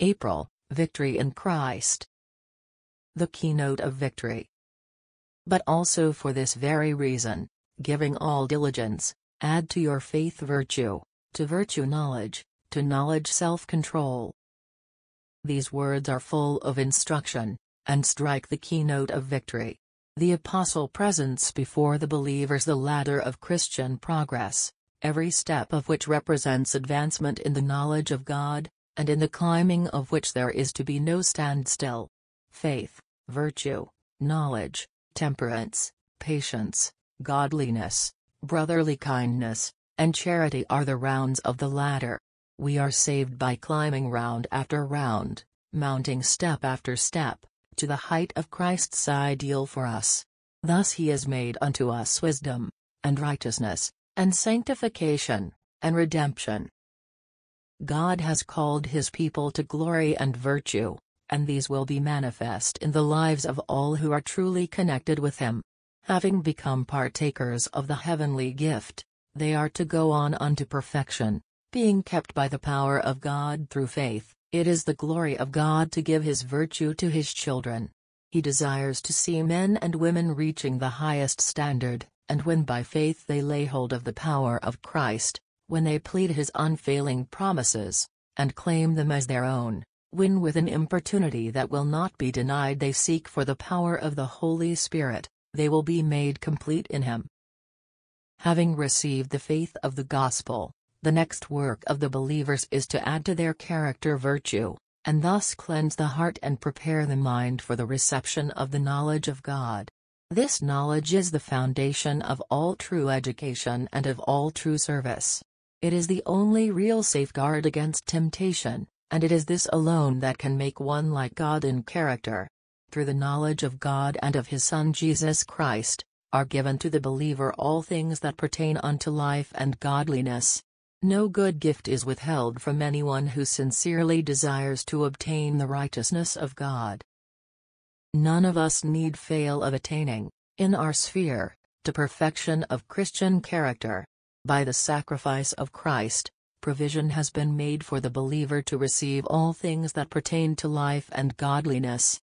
April, Victory in Christ. The keynote of victory. But also for this very reason, giving all diligence, add to your faith virtue, to virtue knowledge, to knowledge self-control. These words are full of instruction, and strike the keynote of victory. The apostle presents before the believers the ladder of Christian progress, every step of which represents advancement in the knowledge of God, and in the climbing of which there is to be no standstill. Faith, virtue, knowledge, temperance, patience, godliness, brotherly kindness, and charity are the rounds of the ladder. We are saved by climbing round after round, mounting step after step, to the height of Christ's ideal for us. Thus he is made unto us wisdom, and righteousness, and sanctification, and redemption, God has called his people to glory and virtue, and these will be manifest in the lives of all who are truly connected with him. Having become partakers of the heavenly gift, they are to go on unto perfection, being kept by the power of God through faith. It is the glory of God to give his virtue to his children. He desires to see men and women reaching the highest standard, and when by faith they lay hold of the power of Christ, when they plead his unfailing promises, and claim them as their own, when with an importunity that will not be denied they seek for the power of the Holy Spirit, they will be made complete in him. Having received the faith of the gospel, the next work of the believers is to add to their character virtue, and thus cleanse the heart and prepare the mind for the reception of the knowledge of God. This knowledge is the foundation of all true education and of all true service. It is the only real safeguard against temptation, and it is this alone that can make one like God in character. Through the knowledge of God and of his Son Jesus Christ, are given to the believer all things that pertain unto life and godliness. No good gift is withheld from anyone who sincerely desires to obtain the righteousness of God. None of us need fail of attaining, in our sphere, to perfection of Christian character. By the sacrifice of Christ, provision has been made for the believer to receive all things that pertain to life and godliness.